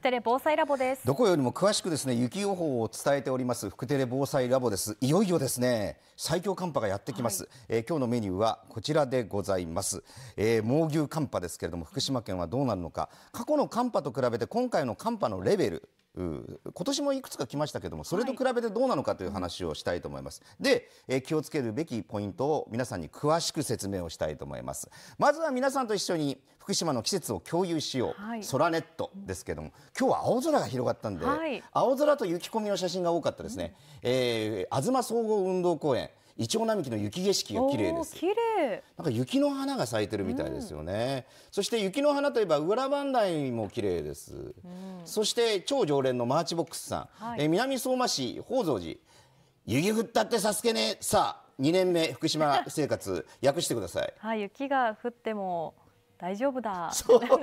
福テレ防災ラボですどこよりも詳しくですね雪予報を伝えております福テレ防災ラボですいよいよですね最強寒波がやってきます、はい、えー、今日のメニューはこちらでございます、えー、猛牛寒波ですけれども福島県はどうなるのか過去の寒波と比べて今回の寒波のレベル今年もいくつか来ましたけどもそれと比べてどうなのかという話をしたいと思います、はい、で、え気をつけるべきポイントを皆さんに詳しく説明をしたいと思いますまずは皆さんと一緒に福島の季節を共有しよう、はい、空ネットですけども今日は青空が広がったんで、はい、青空と雪込みの写真が多かったですね、うん、えー、東総合運動公園イチョウ並木の雪景色が綺麗です。綺麗。なんか雪の花が咲いてるみたいですよね。うん、そして雪の花といえば浦磐台も綺麗です、うん。そして超常連のマーチボックスさん、はい、え南相馬市宝蔵寺。雪降ったってサスケねさあ2年目福島生活訳してください。はい、雪が降っても大丈夫だそうそう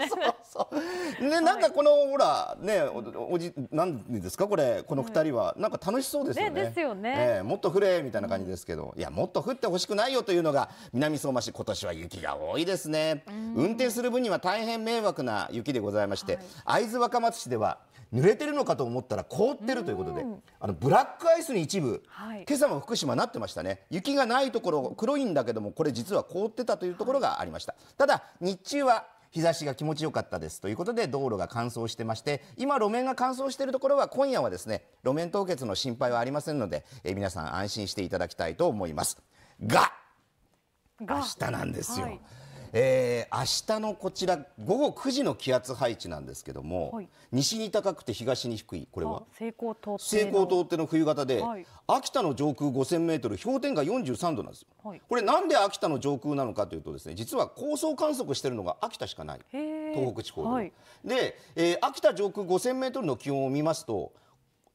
そうね、なんかこのほらねおじなんですかこれこの二人は、なんか楽しそうですよねですよね、えもっと降れみたいな感じですけど、いやもっと降ってほしくないよというのが南相馬市今年は雪が多いですね、運転する分には大変迷惑な雪でございまして、会津若松市では濡れてるのかと思ったら凍ってるということで、あのブラックアイスに一部、はい、今朝も福島なってましたね雪がないところ黒いんだけどもこれ実は凍ってたというところがありました、はい、ただ日中は日差しが気持ちよかったですということで道路が乾燥してまして今路面が乾燥しているところは今夜はですね路面凍結の心配はありませんので、え皆さん安心していただきたいと思いますが明日なんですよ、はいえー、明日のこちら午後9時の気圧配置なんですけども、はい、西に高くて東に低いこれは西高東低の冬型で、はい、秋田の上空5000メートル氷点下43度なんですよ、はい、これなんで秋田の上空なのかというとですね実は高層観測してるのが秋田しかない東北地方で、で、えー、秋田上空5000メートルの気温を見ますと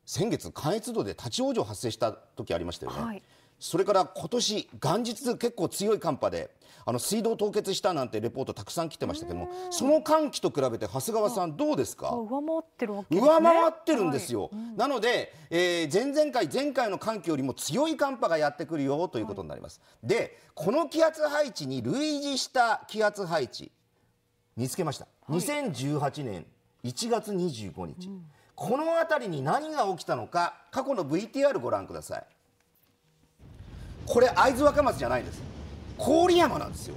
先月関越道で立ち往生発生した時ありましたよね、それから今年元日結構強い寒波であの水道凍結したなんてレポートたくさん来てましたけどもその寒気と比べて長谷川さんどうですか上回ってるわけです、ね、上回ってるんですよ、はいうん、なので、えー、前々回前回の寒気よりも強い寒波がやってくるよということになります、はい、でこの気圧配置に類似した気圧配置見つけました、はい、2018年1月25日、うん、この辺りに何が起きたのか過去の VTR ご覧くださいこれ会津若松じゃないんです郡山なんですよ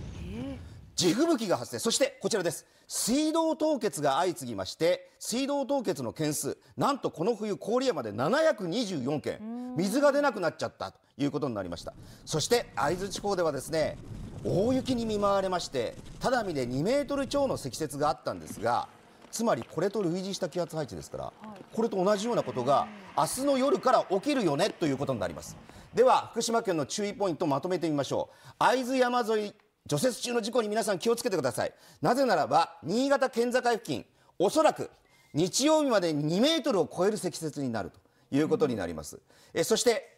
地吹雪が発生そしてこちらです水道凍結が相次ぎまして水道凍結の件数なんとこの冬郡山で724件水が出なくなっちゃったということになりましたそして会津地方ではですね大雪に見舞われまして只見で2メートル超の積雪があったんですがつまりこれと類似した気圧配置ですから、はい、これと同じようなことが明日の夜から起きるよねということになりますでは福島県の注意ポイントをまとめてみましょう会津山沿い除雪中の事故に皆さん気をつけてくださいなぜならば新潟県境付近おそらく日曜日までに2メートルを超える積雪になるということになります、えそして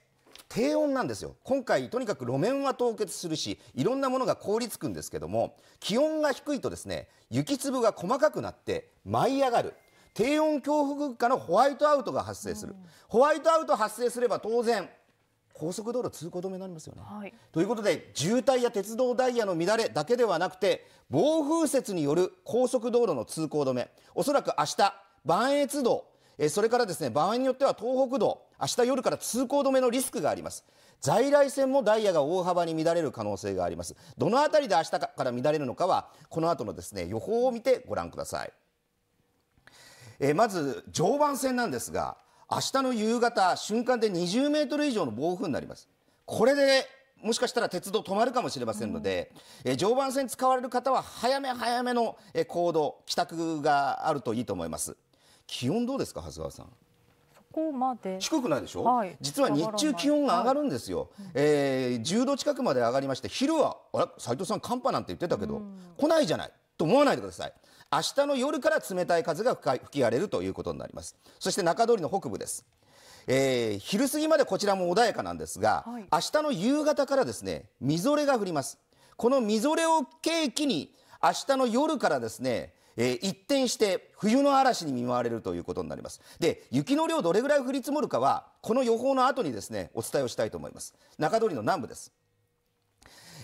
低温なんですよ今回とにかく路面は凍結するしいろんなものが凍りつくんですけども気温が低いとですね雪粒が細かくなって舞い上がる低温強風下のホワイトアウトが発生する、うん、ホワイトアウト発生すれば当然高速道路通行止めになりますよね、はい、ということで渋滞や鉄道ダイヤの乱れだけではなくて暴風雪による高速道路の通行止めおそらく明日磐越道えそれからですね場合によっては東北道明日夜から通行止めのリスクがあります在来線もダイヤが大幅に乱れる可能性がありますどの辺りで明日から乱れるのかはこの後のですね予報を見てご覧くださいえまず常磐線なんですが明日の夕方瞬間で20メートル以上の暴風になりますこれでもしかしたら鉄道止まるかもしれませんので、うん、え常磐線使われる方は早め早めの行動帰宅があるといいと思います気温どうですか、長谷川さん。そこまで低くないでしょ、はい、実は日中気温が上がるんですよ、はい、えー、10度近くまで上がりまして昼はあれ斉藤さん寒波なんて言ってたけど、うん、来ないじゃないと思わないでください明日の夜から冷たい風が吹き荒れるということになりますそして中通りの北部ですえー、昼過ぎまでこちらも穏やかなんですが、はい、明日の夕方からですねみぞれが降りますこのみぞれを契機に明日の夜からですねえー、一転して冬の嵐に見舞われるということになりますで雪の量どれぐらい降り積もるかはこの予報の後にですねお伝えをしたいと思います中通りの南部です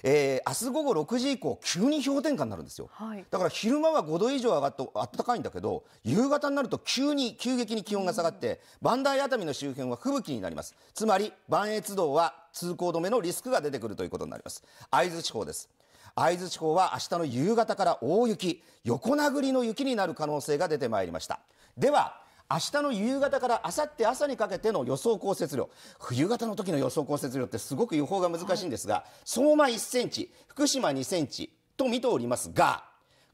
えー、明日午後6時以降急に氷点下になるんですよ、はい、だから昼間は5度以上上がって暖かいんだけど夕方になると急に急激に気温が下がってバンダイ熱海の周辺は吹雪になりますつまり磐越道は通行止めのリスクが出てくるということになります会津地方です会津地方は明日の夕方から大雪、横殴りの雪になる可能性が出てまいりました。では、明日の夕方からあさって朝にかけての予想降雪量冬型の時の予想降雪量ってすごく予報が難しいんですが、相馬1センチ福島2センチと見ておりますが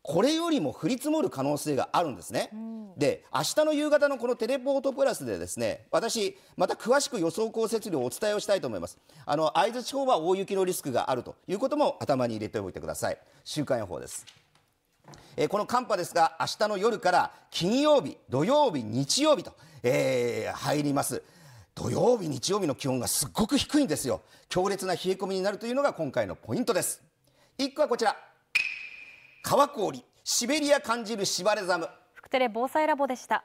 これよりも降り積もる可能性があるんですね。うん、で明日の夕方のこのテレポートプラスでですね私また詳しく予想降雪量をお伝えをしたいと思いますあの会津地方は大雪のリスクがあるということも頭に入れておいてください週間予報ですえこの寒波ですが明日の夜から金曜日土曜日日曜日と、えー、入ります土曜日日曜日の気温がすっごく低いんですよ強烈な冷え込みになるというのが今回のポイントです1個はこちら川氷シベリア感じるしばれざむ福テレ防災ラボでした